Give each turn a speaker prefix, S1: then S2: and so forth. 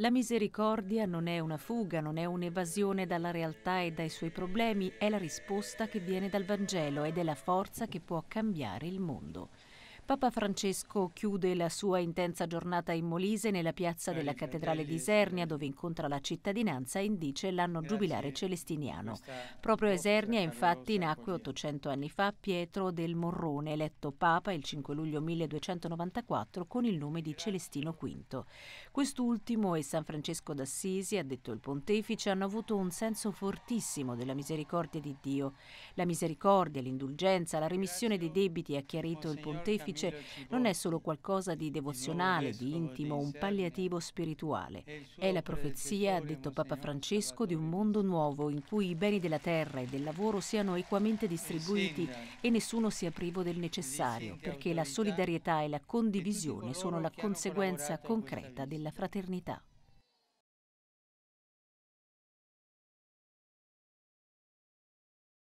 S1: La misericordia non è una fuga, non è un'evasione dalla realtà e dai suoi problemi, è la risposta che viene dal Vangelo ed è la forza che può cambiare il mondo. Papa Francesco chiude la sua intensa giornata in Molise nella piazza della eh, Cattedrale di Isernia eh. dove incontra la cittadinanza e indice l'anno giubilare celestiniano. Proprio a Isernia infatti nacque 800 anni fa Pietro del Morrone, eletto Papa il 5 luglio 1294 con il nome di Celestino V. Quest'ultimo e San Francesco d'Assisi, ha detto il pontefice, hanno avuto un senso fortissimo della misericordia di Dio. La misericordia, l'indulgenza, la remissione dei debiti, ha chiarito il pontefice, luce non è solo qualcosa di devozionale, di intimo, un palliativo spirituale. È la profezia, ha detto Papa Francesco, di un mondo nuovo in cui i beni della terra e del lavoro siano equamente distribuiti e nessuno sia privo del necessario, perché la solidarietà e la condivisione sono la conseguenza concreta della fraternità.